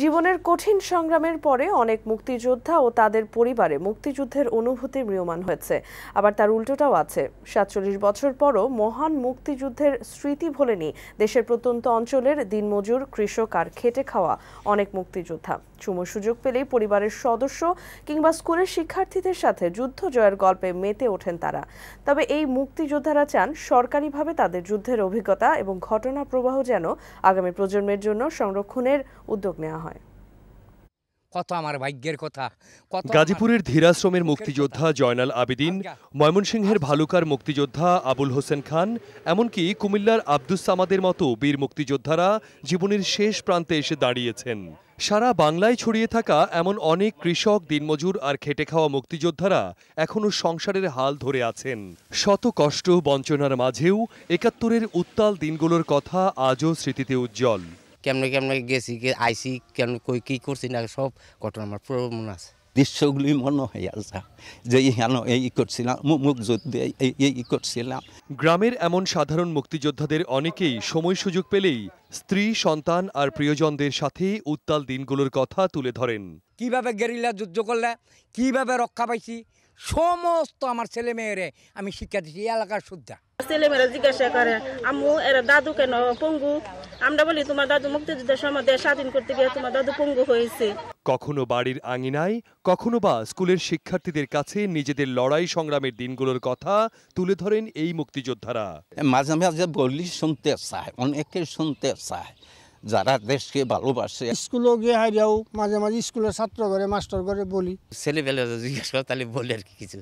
জীবনের কঠিন সংগ্রামের পরে অনেক মুক্তিযোদ্ধা ও তাদের পরিবারে মুক্তিযুদ্ধের অনুভূতি ম্রিয়মাণ হয়েছে আবার তার উল্টোটাও আছে সাতচল্লিশ বছর পরও মহান মুক্তিযুদ্ধের স্মৃতি ভোলেনি দেশের প্রত্যন্ত অঞ্চলের দিনমজুর কৃষক আর খেটে খাওয়া অনেক মুক্তিযোদ্ধা চুমু সুযোগ পেলেই পরিবারের সদস্য কিংবা স্কুলের শিক্ষার্থীদের সাথে যুদ্ধ জয়ের গল্পে মেতে ওঠেন তারা তবে এই মুক্তিযোদ্ধারা চান সরকারিভাবে তাদের যুদ্ধের অভিজ্ঞতা এবং ঘটনা প্রবাহ যেন আগামী প্রজন্মের জন্য সংরক্ষণের উদ্যোগ নেওয়া হয় কত আমার ভাগ্যের কথা গাজীপুরের ধীরাশ্রমের মুক্তিযোদ্ধা জয়নাল আবিদিন ময়মনসিংহের ভালুকার মুক্তিযোদ্ধা আবুল হোসেন খান এমনকি কুমিল্লার আব্দুস সামাদের মতো বীর মুক্তিযোদ্ধারা জীবনের শেষ প্রান্তে এসে দাঁড়িয়েছেন সারা বাংলায় ছড়িয়ে থাকা এমন অনেক কৃষক দিনমজুর আর খেটে খাওয়া মুক্তিযোদ্ধারা এখনও সংসারের হাল ধরে আছেন শত কষ্ট বঞ্চনার মাঝেও একাত্তরের উত্তাল দিনগুলোর কথা আজও স্মৃতিতে উজ্জ্বল কেমন কেমন গেছি আইসি কেমন কই কী করছি না সব ঘটনা আমার পুরো মনে আছে দৃশ্যগুলি মনে আচ্ছা, যে এই করছিলাম মুখ এই করছিলাম গ্রামের এমন সাধারণ মুক্তিযোদ্ধাদের অনেকেই সময় সুযোগ পেলেই স্ত্রী সন্তান আর প্রিয়জনদের সাথে উত্তাল দিনগুলোর কথা তুলে ধরেন কিভাবে গেরিলা যুদ্ধ করলে কিভাবে রক্ষা পাইছি সমস্ত আমার ছেলে মেয়েরে আমি শিক্ষা দিচ্ছি এলাকার সুদ্ধা ছেলে মেয়েরা জিজ্ঞাসা করে আমু এরা দাদু কেন পঙ্গু আমরা বলি তোমার দাদু মুক্তিযুদ্ধের সময় দেশ স্বাধীন করতে গিয়ে তোমার দাদু পঙ্গু হয়েছে কখনো বাড়ির আঙিনায় কখনো বা স্কুলের শিক্ষার্থীদের কাছে নিজেদের লড়াই সংগ্রামের দিনগুলোর কথা তুলে ধরেন এই মুক্তিযোদ্ধারা মাঝে মাঝে বলি শুনতে চায় অনেকে শুনতে চায় যারা দেশকে ভালোবাসে স্কুলও গিয়ে হারিয়াও মাঝে মাঝে স্কুলের ছাত্র ঘরে মাস্টার ঘরে বলি ছেলেবেলা জিজ্ঞাসা করে তাহলে বলে আর কিছু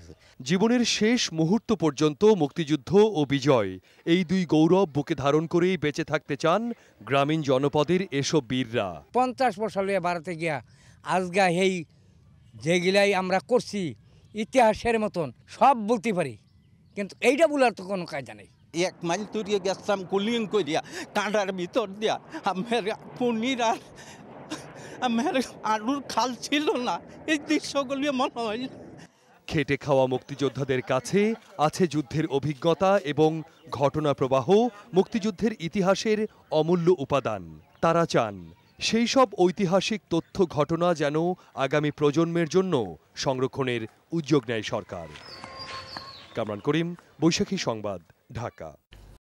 জীবনের শেষ মুহূর্ত পর্যন্ত মুক্তিযুদ্ধ ও বিজয় এই দুই গৌরব বুকে ধারণ করেই বেঁচে থাকতে চান গ্রামীণ জনপদের এসব বীররা পঞ্চাশ বছর লইয়া ভারতে গিয়া আজগা হেই যেগুলাই আমরা করছি ইতিহাসের মতন সব বলতে পারি কিন্তু এইটা বলার তো কোনো কায়দা নেই এক মাইল তুরিয়ে গেছিলাম গুলিং করিয়া কাঁড়ার ভিতর দিয়া আমার পনির আর আমার আলুর খাল ছিল না এই দৃশ্যগুলি মনে হয় খেটে খাওয়া মুক্তিযোদ্ধাদের কাছে আছে যুদ্ধের অভিজ্ঞতা এবং ঘটনা প্রবাহ মুক্তিযুদ্ধের ইতিহাসের অমূল্য উপাদান তারা চান সেই সব ঐতিহাসিক তথ্য ঘটনা যেন আগামী প্রজন্মের জন্য সংরক্ষণের উদ্যোগ নেয় সরকার কামরান করিম বৈশাখী সংবাদ ढाका